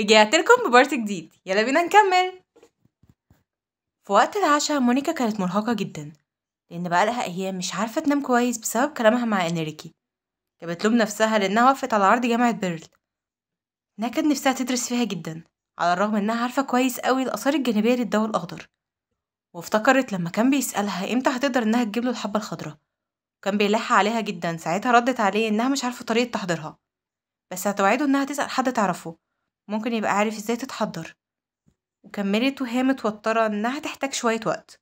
رجعت لكم ببارت جديد يلا بينا نكمل في وقت العشاء مونيكا كانت مرهقة جدا لأن بقالها أيام مش عارفة تنام كويس بسبب كلامها مع إنريكي كانت بتلوم نفسها لأنها وقفت على عرض جامعة بيرل إنها كانت نفسها تدرس فيها جدا على الرغم إنها عارفة كويس أوي الآثار الجانبية للضوء الأخضر وافتكرت لما كان بيسألها إمتى هتقدر إنها له الحبة الخضراء وكان بيلح عليها جدا ساعتها ردت عليه إنها مش عارفة طريقة تحضيرها بس هتوعده إنها تسأل حد تعرفه ممكن يبقى عارف ازاي تتحضر وكملت وهي متوترة انها تحتاج شوية وقت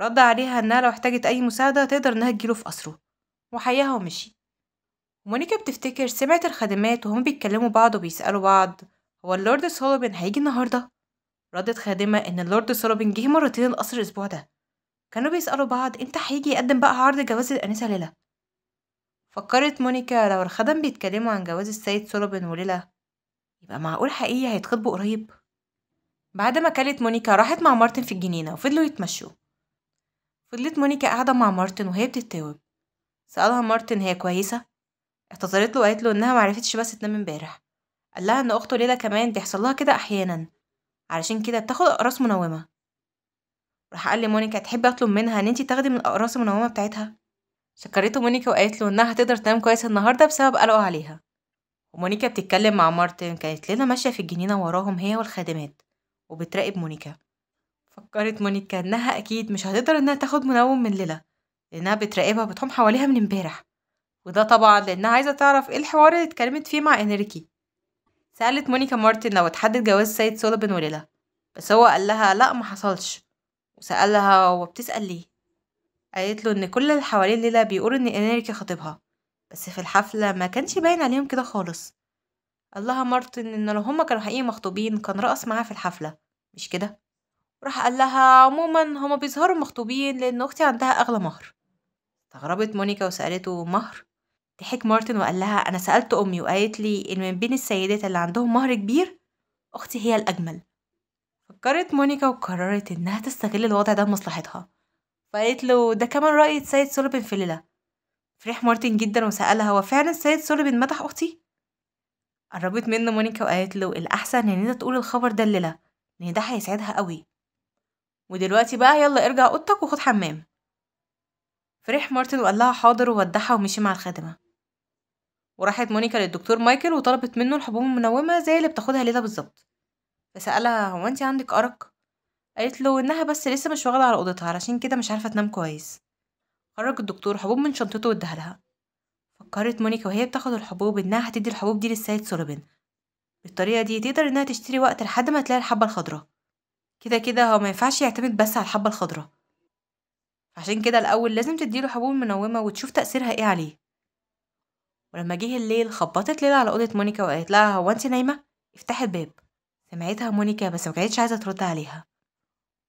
رد عليها انها لو احتاجت اي مساعدة تقدر انها تجيله في قصره وحياها ومشي ومونيكا بتفتكر سمعت الخادمات وهم بيتكلموا بعض وبيسألوا بعض هو اللورد سولوبين هيجي النهاردة؟ ردت خادمة إن اللورد سولوبين جه مرتين القصر الأسبوع ده كانوا بيسألوا بعض إمتى هيجي يقدم بقى عرض جواز الأنسة ليلى فكرت مونيكا لو الخدم بيتكلموا عن جواز السيد سولوبين وليلى يبقى معقول حقيقي هيتخطبوا قريب بعد ما كلت مونيكا راحت مع مارتن في الجنينة وفضلوا يتمشوا فضلت مونيكا قاعدة مع مارتن وهي بتتاوب سألها مارتن هي كويسة اعتذرت له وقالت له إنها معرفتش بس تنام امبارح قال لها إن أخته ليلى كمان بيحصل لها كده أحيانا علشان كده بتاخد أقراص منومة راح قال مونيكا تحبي أطلب منها إن انتي تاخدي من الأقراص المنومة بتاعتها شكرته مونيكا وقالت له إنها هتقدر تنام كويس النهاردة بسبب قلقه عليها ومونيكا بتتكلم مع مارتن كانت ليلى ماشية في الجنينة وراهم هي والخادمات وبتراقب مونيكا فكرت مونيكا إنها أكيد مش هتقدر إنها تاخد منوم من ليلى لأنها بتراقبها بتحوم حواليها من امبارح وده طبعا لأنها عايزة تعرف إيه الحوار اللي اتكلمت فيه مع إنريكي سألت مونيكا مارتن لو اتحدد جواز سيد سولبن وليلى بس هو قال لها لأ ما حصلش وسألها هو بتسأل ليه قالت له إن كل اللي حوالين ليلى بيقول إن إنريكي خطيبها بس في الحفلة ما كانش باين عليهم كده خالص قالها مارتن ان لو هما كانوا حقيقي مخطوبين كان رقص معاها في الحفلة مش كده راح قال لها عموما هما بيظهروا مخطوبين لان اختي عندها اغلى مهر استغربت مونيكا وسالته مهر ضحك مارتن وقال لها انا سالت امي وقالت لي ان من بين السيدات اللي عندهم مهر كبير اختي هي الاجمل فكرت مونيكا وقررت انها تستغل الوضع ده لمصلحتها فقالت له ده كمان رأي سيد سولبن في ليله فرح مارتن جدا وسألها هو فعلا السيد سوليفان مدح أختي؟ قربت منه مونيكا وقالت له الأحسن إن أنت تقول الخبر ده ليلة لأن ده هيسعدها قوي ودلوقتي بقى يلا ارجع أوضتك وخد حمام فرح مارتن وقال لها حاضر وودعها ومشي مع الخادمة وراحت مونيكا للدكتور مايكل وطلبت منه الحبوب المنومة زي اللي بتاخدها ليلى بالظبط فسألها هو انت عندك أرق؟ قالت له إنها بس لسه مش واخدة على أوضتها علشان كده مش عارفة تنام كويس خرج الدكتور حبوب من شنطته واداها لها فكرت مونيكا وهي بتاخد الحبوب انها هتدي الحبوب دي للسيد سولوبين بالطريقه دي تقدر انها تشتري وقت لحد ما تلاقي الحبه الخضراء كده كده هو ما ينفعش يعتمد بس على الحبه الخضراء عشان كده الاول لازم تديله حبوب منومه وتشوف تاثيرها ايه عليه ولما جه الليل خبطت ليلى على اوضه مونيكا وقالت لها هو انت نايمه افتحي الباب سمعتها مونيكا بس ما كانتش عايزه ترد عليها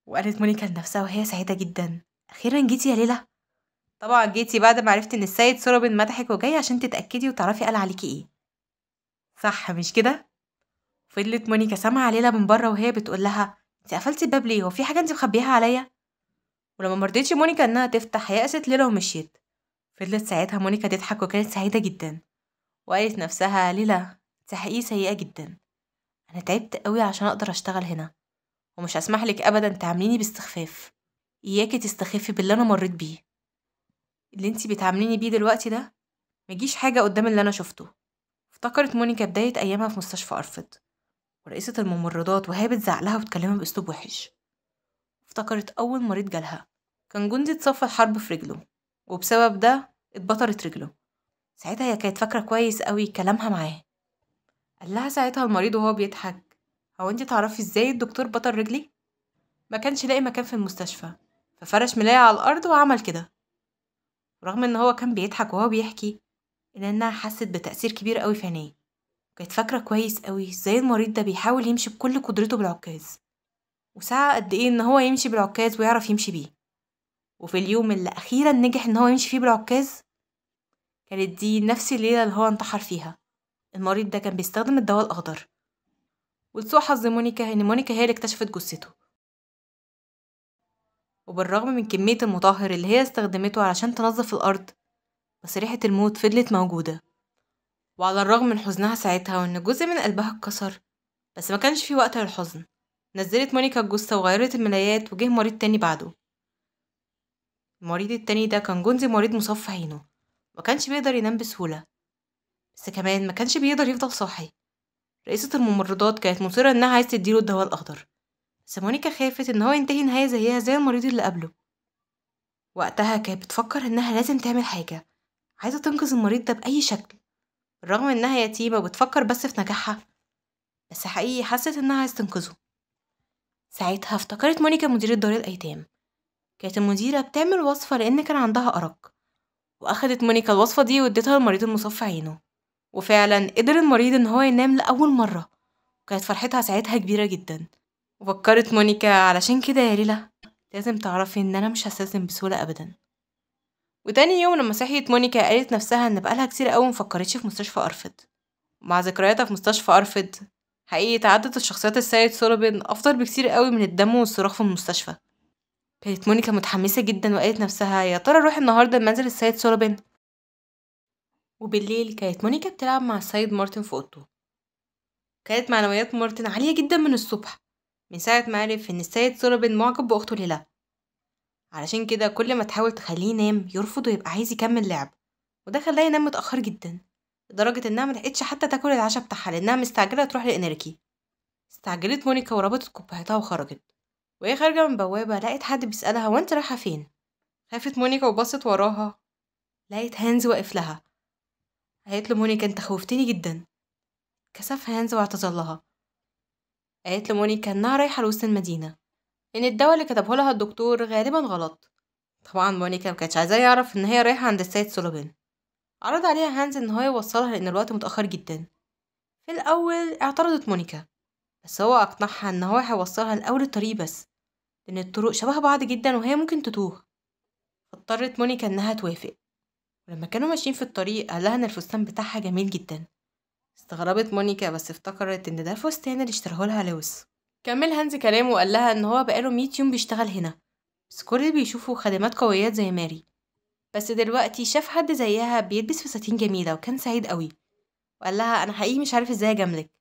وقالت مونيكا لنفسها وهي سعيده جدا اخيرا جيتي يا ليلى طبعا جيتي بعد ما عرفتي ان السيد سورابين مدحك وجاي عشان تتاكدي وتعرفي قال عليكي ايه صح مش كده فضلت مونيكا سامعه ليلى من بره وهي بتقول لها انت قفلتي الباب ليه هو في حاجه انت مخبيها عليا ولما مرضتش مونيكا انها تفتح يأست ليلى ومشيت فضلت ساعتها مونيكا تضحك وكانت سعيده جدا وقالت نفسها ليلى انت حقيقي سيئه جدا انا تعبت قوي عشان اقدر اشتغل هنا ومش هسمح لك ابدا تعامليني باستخفاف اياكي تستخفي باللي انا مريت بيه اللي انتي بتعامليني بيه دلوقتي ده مجيش حاجة قدام اللي أنا شفته افتكرت مونيكا بداية أيامها في مستشفى أرفض ورئيسة الممرضات وهي لها وتكلمها بأسلوب وحش افتكرت أول مريض جالها كان جندي اتصفى الحرب في رجله وبسبب ده اتبطرت رجله ساعتها هي كانت فاكرة كويس قوي كلامها معاه قالها ساعتها المريض وهو بيضحك هو انت تعرفي ازاي الدكتور بطل رجلي ما كانش لاقي مكان في المستشفى ففرش ملاية على الأرض وعمل كده رغم ان هو كان بيضحك وهو بيحكي الا انها حست بتأثير كبير قوي في عينيه كانت فاكرة كويس قوي ازاي المريض ده بيحاول يمشي بكل قدرته بالعكاز وسعى قد ايه ان هو يمشي بالعكاز ويعرف يمشي بيه وفي اليوم اللي اخيرا نجح ان هو يمشي فيه بالعكاز كانت دي نفس الليلة اللي هو انتحر فيها المريض ده كان بيستخدم الدواء الاخضر ولسوء حظ مونيكا ان مونيكا هي اللي اكتشفت جثته وبالرغم من كمية المطهر اللي هي استخدمته علشان تنظف الأرض بس ريحة الموت فضلت موجودة وعلى الرغم من حزنها ساعتها وإن جزء من قلبها اتكسر بس ما كانش في وقت للحزن نزلت مونيكا الجثة وغيرت الملايات وجه مريض تاني بعده المريض التاني ده كان جندي مريض مصاب في عينه ما كانش بيقدر ينام بسهولة بس كمان ما كانش بيقدر يفضل صاحي رئيسة الممرضات كانت مصرة إنها عايز تديله الدواء الأخضر سمونيكا خافت إن هو ينتهي نهاية زيها زي المريض اللي قبله وقتها كانت بتفكر إنها لازم تعمل حاجة عايزة تنقذ المريض ده بأي شكل بالرغم إنها يتيمة وبتفكر بس في نجاحها بس حقيقي حست إنها عايزة تنقذه ساعتها افتكرت مونيكا مديرة دار الأيتام كانت المديرة بتعمل وصفة لأن كان عندها أرق وأخدت مونيكا الوصفة دي وادتها للمريض المصاب في عينه وفعلا قدر المريض إن هو ينام لأول مرة وكانت فرحتها ساعتها كبيرة جدا وفكرت مونيكا علشان كده يا ليلى لازم تعرفي ان انا مش هستسلم بسهولة ابدا وتاني يوم لما صحيت مونيكا قالت نفسها ان بقالها كتير قوي مفكرتش في مستشفى ارفد ومع ذكرياتها في مستشفى ارفد حقيقي تعدد الشخصيات السيد سولوبين افضل بكتير قوي من الدم والصراخ في المستشفى كانت مونيكا متحمسة جدا وقالت نفسها يا ترى اروح النهاردة منزل السيد سولوبين وبالليل كانت مونيكا بتلعب مع السيد مارتن في اوضته كانت معنويات مارتن عالية جدا من الصبح من ساعة ما عرف إن السيد سوربن معجب بأخته ليلى علشان كده كل ما تحاول تخليه ينام يرفض ويبقى عايز يكمل لعب وده خلاه ينام متأخر جدا لدرجة إنها ملحقتش حتى تاكل العشاء بتاعها لأنها مستعجلة تروح لإنركي استعجلت مونيكا وربطت كوبايتها وخرجت وهي خارجة من بوابة لقت حد بيسألها وانت رايحة فين خافت مونيكا وبصت وراها لقيت هانز واقف لها قالت له مونيكا انت خوفتني جدا كسف هانز واعتذر لها قالت لمونيكا إنها رايحة لوسط المدينة إن الدواء اللي كتبه لها الدكتور غالبا غلط طبعا مونيكا مكانتش عايزاه يعرف إن هي رايحة عند السيد سولوبين عرض عليها هانز إن هو يوصلها لأن الوقت متأخر جدا في الأول اعترضت مونيكا بس هو أقنعها إن هو هيوصلها لأول الطريق بس لأن الطرق شبه بعض جدا وهي ممكن تتوه فاضطرت مونيكا إنها توافق ولما كانوا ماشيين في الطريق قال لها إن الفستان بتاعها جميل جدا استغربت مونيكا بس افتكرت ان ده الفستان اللي اشتراه لها لويس كمل هانز كلامه وقال لها ان هو بقاله مية يوم بيشتغل هنا بس كل اللي بيشوفه خدمات قويات زي ماري بس دلوقتي شاف حد زيها بيلبس فساتين جميلة وكان سعيد قوي وقال لها أنا حقيقي مش عارف ازاي أجاملك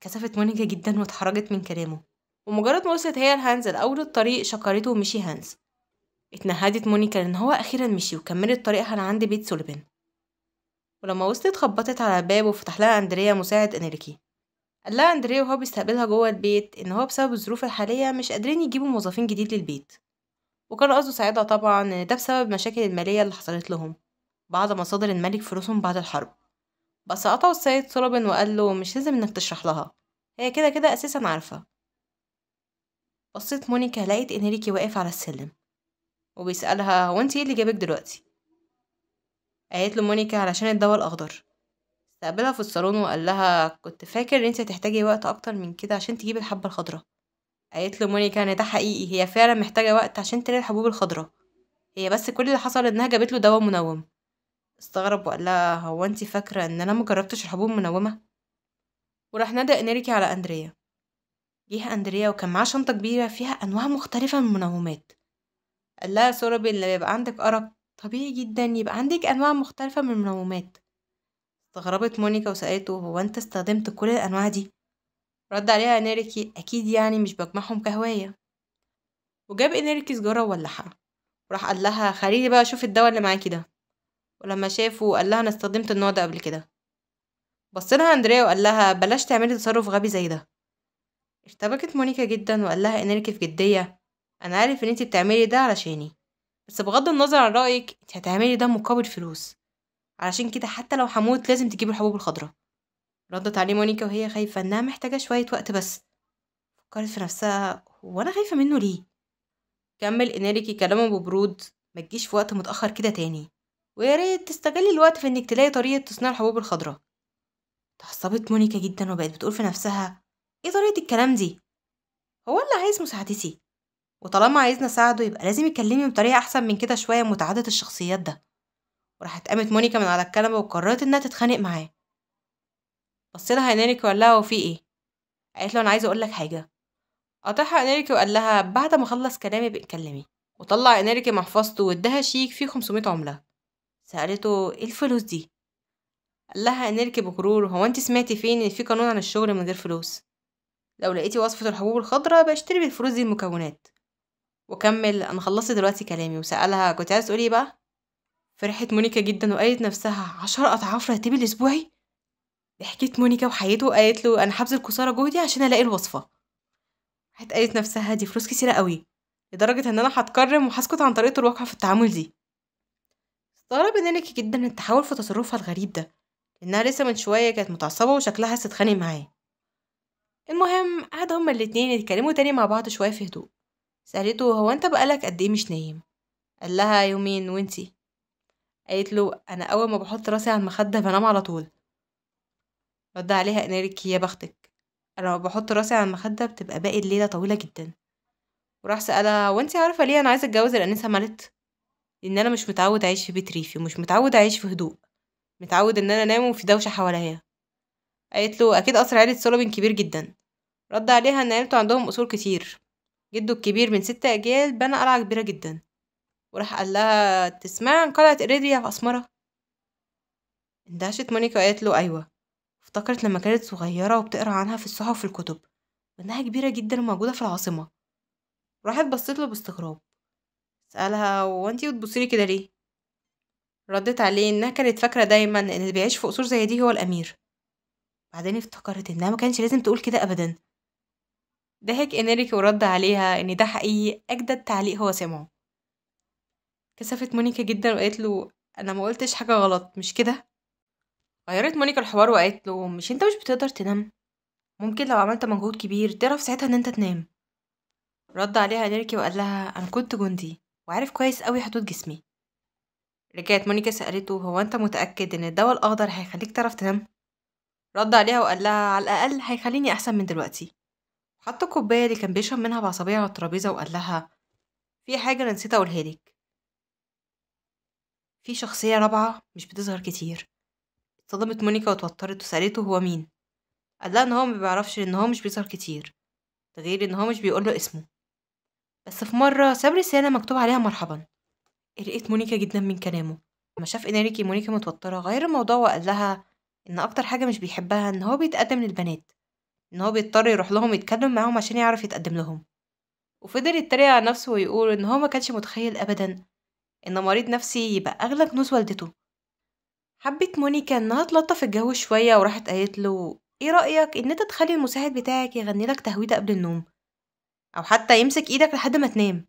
كسفت مونيكا جدا واتحرجت من كلامه ومجرد ما وصلت هي لهانز لأول الطريق شكرته ومشي هانز اتنهدت مونيكا لأن هو أخيرا مشي وكملت طريقها لعند بيت سوليبن ولما وصلت خبطت على الباب وفتح لها أندريا مساعد أنريكي قال لها أندريا وهو بيستقبلها جوه البيت إن هو بسبب الظروف الحالية مش قادرين يجيبوا موظفين جديد للبيت وكان قصده ساعدها طبعا إن ده بسبب مشاكل المالية اللي حصلت لهم بعد ما صدر الملك فلوسهم بعد الحرب بس قطعوا السيد سولوبن وقال له مش لازم إنك تشرح لها هي كده كده أساسا عارفة بصيت مونيكا لقيت إنريكي واقف على السلم وبيسألها هو انت ايه اللي جابك دلوقتي قالت له مونيكا علشان الدواء الأخضر استقبلها في الصالون وقال لها كنت فاكر ان انت هتحتاجي وقت اكتر من كده عشان تجيبي الحبة الخضراء قالت له مونيكا ان ده حقيقي هي فعلا محتاجة وقت عشان تلاقي الحبوب الخضراء هي بس كل اللي حصل انها جابت له دواء منوم استغرب وقال لها هو انت فاكرة ان انا مجربتش الحبوب المنومة وراح نادى انريكي على اندريا جه اندريا وكان معاه شنطة كبيرة فيها انواع مختلفة من المنومات قال لها سوربي اللي بيبقى عندك أرق طبيعي جدًا يبقى عندِك أنواع مختلفة من المنوّمات." استغربت مونيكا وسألته: "هو أنت استخدمت كل الأنواع دي؟" رد عليها إنريكي: "أكيد يعني مش بجمعهم كهواية." وجاب إنريكي سجاره وولّعها، وراح قال لها: "خلّيني بقى أشوف الدوا اللي معاكي ده." ولمّا شافه قال لها: "أنا استخدمت النوع ده قبل كده." بص لها أندريا وقال لها: "بلاش تعملي تصرُّف غبي زي ده." ارتبكت مونيكا جدًا وقال لها إنريكي جديه "أنا عارف إن أنتِ بتعملي ده علشاني." بس بغض النظر عن رأيك انت هتعملي ده مقابل فلوس علشان كده حتى لو هموت لازم تجيبي الحبوب الخضراء ردت عليه مونيكا وهي خايفة انها محتاجة شوية وقت بس فكرت في نفسها هو انا خايفة منه ليه كمل انريكي كلامه ببرود ما تجيش في وقت متأخر كده تاني ويا ريت تستغلي الوقت في انك تلاقي طريقة تصنيع الحبوب الخضراء اتعصبت مونيكا جدا وبقت بتقول في نفسها ايه طريقة الكلام دي هو اللي عايز مساعدتي وطالما عايزنا نساعده يبقى لازم يكلمني بطريقة أحسن من كده شوية متعدد الشخصيات ده وراحت قامت مونيكا من على الكنبة وقررت إنها تتخانق معاه لها إنريكي وقال لها هو في إيه قالت له أنا عايزة أقولك حاجة قاطعها إنريكي وقال لها بعد ما أخلص كلامي بتكلمي وطلع إنريكي محفظته واداها شيك فيه 500 عملة سألته إيه الفلوس دي قال لها إنريكي بغرور هو أنت سمعتي فين إن في قانون عن الشغل من غير فلوس لو لقيتي وصفة الحبوب الخضراء بشتري بالفلوس دي المكونات وكمل انا خلصت دلوقتي كلامي وسالها كنت عايز تقولي إيه بقى فرحت مونيكا جدا وقالت نفسها عشر اضعاف راتبي الاسبوعي ضحكت مونيكا وحيته وقالت له انا هبذل قصارى جهدي عشان الاقي الوصفه راحت قالت نفسها دي فلوس كتيره قوي لدرجه ان انا هتكرم وهسكت عن طريقه الواقع في التعامل دي استغرب نينكي جدا التحول في تصرفها الغريب ده لانها لسه من شويه كانت متعصبه وشكلها هتتخانق معاه المهم قعدوا هما الاتنين يتكلموا تاني مع بعض شويه في هدوء سألته هو أنت بقالك قد إيه مش نايم قال لها يومين وانتي قالت له أنا أول ما بحط راسي على المخدة بنام على طول رد عليها إناريك يا بختك أنا لما بحط راسي على المخدة بتبقى باقي الليلة طويلة جدا وراح سألها وانتي عارفة ليه أنا عايزة أتجوز الأنسة مالت لأن أنا مش متعود أعيش في بيت ريفي ومش متعود أعيش في هدوء متعود إن أنا أنام وفي دوشة حواليا قالت له أكيد قصر عيلة سولوبين كبير جدا رد عليها إن عيلته عندهم أصول كتير جده الكبير من ست أجيال بنى قلعة كبيرة جدا وراح قال لها تسمع عن قلعة إريدريا في أسمرة اندهشت مونيكا وقالت له أيوة افتكرت لما كانت صغيرة وبتقرا عنها في الصحف الكتب وإنها كبيرة جدا وموجودة في العاصمة راحت بصيت له باستغراب سألها هو انتي بتبصيلي كده ليه ردت عليه انها كانت فاكره دايما ان اللي بيعيش في قصور زي دي هو الامير بعدين افتكرت انها ما كانش لازم تقول كده ابدا ضحك إنريكي ورد عليها إن ده حقيقي أجدد تعليق هو سمعه كسفت مونيكا جدا وقالت له أنا ما قلتش حاجة غلط مش كده؟ غيرت مونيكا الحوار وقالت له مش أنت مش بتقدر تنام؟ ممكن لو عملت مجهود كبير تعرف ساعتها إن أنت تنام رد عليها إنريكي وقال لها أنا كنت جندي وعارف كويس قوي حدود جسمي رجعت مونيكا سألته هو أنت متأكد إن الدواء الأخضر هيخليك تعرف تنام؟ رد عليها وقال لها على الأقل هيخليني أحسن من دلوقتي حط الكوباية اللي كان بيشرب منها بعصبية على الترابيزة وقال لها في حاجة أنا نسيت أقولها لك في شخصية رابعة مش بتظهر كتير اتصدمت مونيكا وتوترت وسألته هو مين قال لها إن هو مبيعرفش إن هو مش بيظهر كتير ده غير إن هو مش بيقوله اسمه بس في مرة ساب رسالة مكتوب عليها مرحبا قلقت مونيكا جدا من كلامه لما شاف انريكي مونيكا متوترة غير الموضوع وقال لها إن أكتر حاجة مش بيحبها إن هو بيتقدم للبنات إن هو بيضطر يروح لهم يتكلم معاهم عشان يعرف يتقدم لهم وفضل يتريق على نفسه ويقول إن هو ما كانش متخيل أبدا إن مريض نفسي يبقى أغلى كنوز والدته حبت مونيكا إنها تلطف الجو شوية وراحت قالت له إيه رأيك إن أنت تخلي المساعد بتاعك يغني لك تهويدة قبل النوم أو حتى يمسك إيدك لحد ما تنام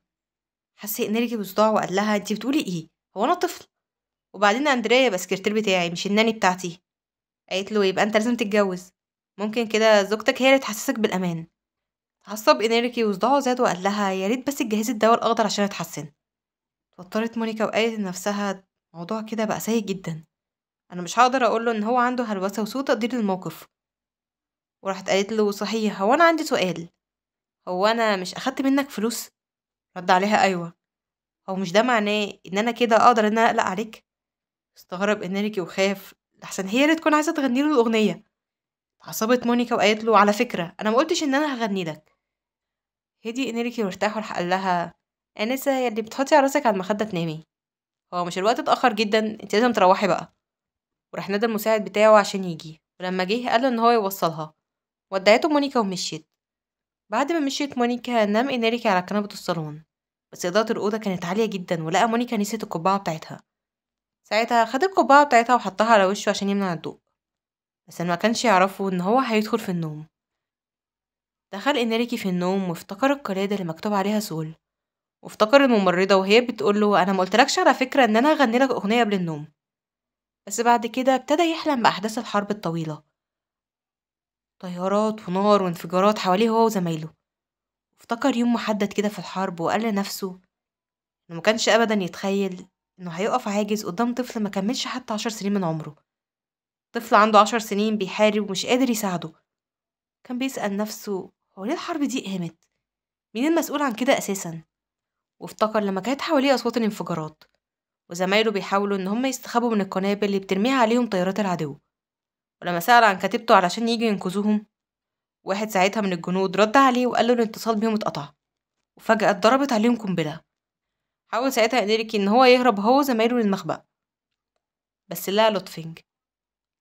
حس إنرجي بصداع وقال لها أنت بتقولي إيه هو أنا طفل وبعدين أندريا يبقى بتاعي مش الناني بتاعتي قالت له يبقى أنت لازم تتجوز ممكن كده زوجتك هي اللي تحسسك بالأمان عصب انيركي وصداعه زاد وقال لها يا ريت بس تجهزي الدواء الأخضر عشان أتحسن اتوترت مونيكا وقالت لنفسها الموضوع كده بقى سيء جدا أنا مش هقدر أقوله إن هو عنده هلوسة وسوء تقدير للموقف وراحت قالت له صحيح هو أنا عندي سؤال هو أنا مش أخدت منك فلوس؟ رد عليها أيوة هو مش ده معناه إن أنا كده أقدر إن أنا أقلق عليك؟ استغرب انيركي وخاف لحسن هي اللي تكون عايزة تغنيله الأغنية عصبت مونيكا وقالت له على فكرة أنا ما قلتش إن أنا هغني لك هدي إنريكي وارتاح وراح قال لها آنسة يا اللي بتحطي على راسك على المخدة تنامي هو مش الوقت اتأخر جدا انت لازم تروحي بقى وراح نادى المساعد بتاعه عشان يجي ولما جه قال له ان هو يوصلها ودعته مونيكا ومشيت بعد ما مشيت مونيكا نام إنريكي على كنبة الصالون بس إضاءة الأوضة كانت عالية جدا ولقى مونيكا نسيت القبعة بتاعتها ساعتها خد القبعة بتاعتها وحطها على وشه عشان يمنع الضوء بس ما كانش يعرفه ان هو هيدخل في النوم دخل انريكي في النوم وافتكر القلاده اللي مكتوب عليها سول وافتكر الممرضه وهي بتقول له انا ما قلتلكش على فكره ان انا هغني لك اغنيه قبل النوم بس بعد كده ابتدى يحلم باحداث الحرب الطويله طيارات ونار وانفجارات حواليه هو وزمايله افتكر يوم محدد كده في الحرب وقال لنفسه انه مكانش ابدا يتخيل انه هيقف عاجز قدام طفل ما كملش حتى عشر سنين من عمره طفل عنده عشر سنين بيحارب ومش قادر يساعده كان بيسأل نفسه هو ليه الحرب دي قامت مين المسؤول عن كده أساسا وافتكر لما كانت حواليه أصوات الانفجارات وزمايله بيحاولوا إن هم يستخبوا من القنابل اللي بترميها عليهم طيارات العدو ولما سأل عن كتيبته علشان يجوا ينقذوهم واحد ساعتها من الجنود رد عليه وقال له الاتصال بيهم اتقطع وفجأة اتضربت عليهم قنبلة حاول ساعتها إنريكي إن هو يهرب هو وزمايله للمخبأ بس لا لطفينج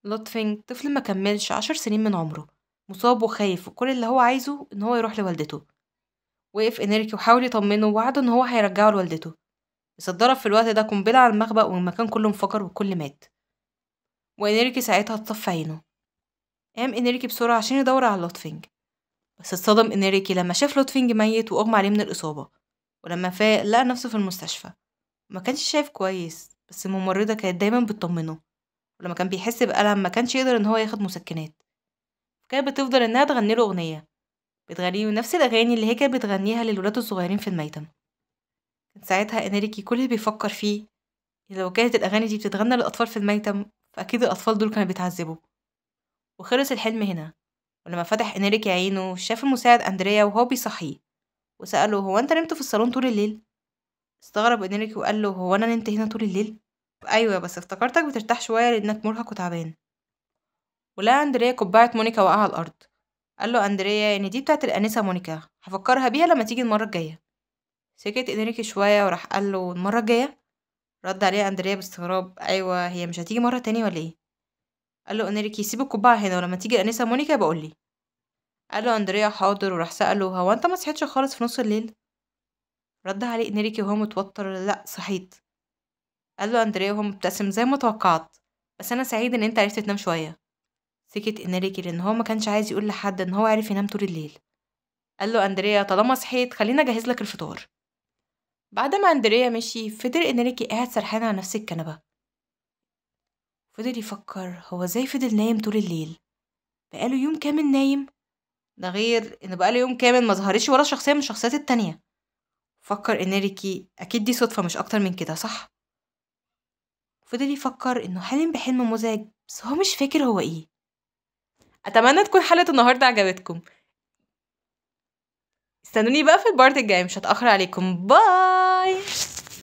لطفينج طفل ما كملش عشر سنين من عمره مصاب وخايف وكل اللي هو عايزه إن هو يروح لوالدته وقف انيركي وحاول يطمنه ووعده إن هو هيرجعه لوالدته بس اتضرب في الوقت ده قنبلة على المخبأ والمكان كله انفجر والكل مات وانيركي ساعتها اتصفى عينه قام انيركي بسرعة عشان يدور على لطفينج بس اتصدم انيريكي لما شاف لطفينج ميت وأغمى عليه من الإصابة ولما فاق لقى نفسه في المستشفى ما كانش شايف كويس بس الممرضة كانت دايما بتطمنه ولما كان بيحس بألم ما كانش يقدر إن هو ياخد مسكنات كانت بتفضل إنها تغنيله أغنية له نفس الأغاني اللي هي كانت بتغنيها للولاد الصغيرين في الميتم كان ساعتها إنريكي كل اللي بيفكر فيه لو كانت الأغاني دي بتتغنى للأطفال في الميتم فأكيد الأطفال دول كانوا بيتعذبوا وخلص الحلم هنا ولما فتح إنريكي عينه شاف المساعد أندريا وهو بيصحيه وسأله هو أنت نمت في الصالون طول الليل؟ استغرب إنريكي وقال له هو أنا نمت هنا طول الليل؟ أيوه، بس افتكرتك بترتاح شوية لإنك مرهق وتعبان. ولقى أندريا كوبايه مونيكا واقعة على الأرض، قال له أندريا إن يعني دي بتاعة الآنسة مونيكا، هفكرها بيها لما تيجي المرة الجاية. سكت إنريكي شوية وراح قال له المرة الجاية؟ رد عليه أندريا باستغراب أيوه هي مش هتيجي مرة تاني ولا إيه؟ قال له إنريكي سيب القبعة هنا ولما تيجي الآنسة مونيكا بقول لي. قال له أندريا حاضر وراح سأله هو أنت مصحيتش خالص في نص الليل؟ رد عليه إنريكي وهو متوتر لأ صحيت قال له أندريه وهو مبتسم زي ما توقعت بس أنا سعيد إن أنت عرفت تنام شوية سكت إنريكي لأن هو ما كانش عايز يقول لحد إن هو عرف ينام طول الليل قال له أندريا طالما صحيت خلينا أجهز لك الفطار بعد ما أندريا مشي فضل إنريكي قاعد سرحان على نفس الكنبة فضل يفكر هو ازاي فضل نايم طول الليل بقاله يوم كامل نايم ده غير إن بقاله يوم كامل ما ظهرش ولا شخصية من الشخصيات التانية فكر إنريكي أكيد دي صدفة مش أكتر من كده صح فضل يفكر إنه حلم بحلم مزعج بس هو مش فاكر هو إيه أتمنى تكون حلقة النهاردة عجبتكم استنوني بقى في البارت الجاي مش هتأخر عليكم باي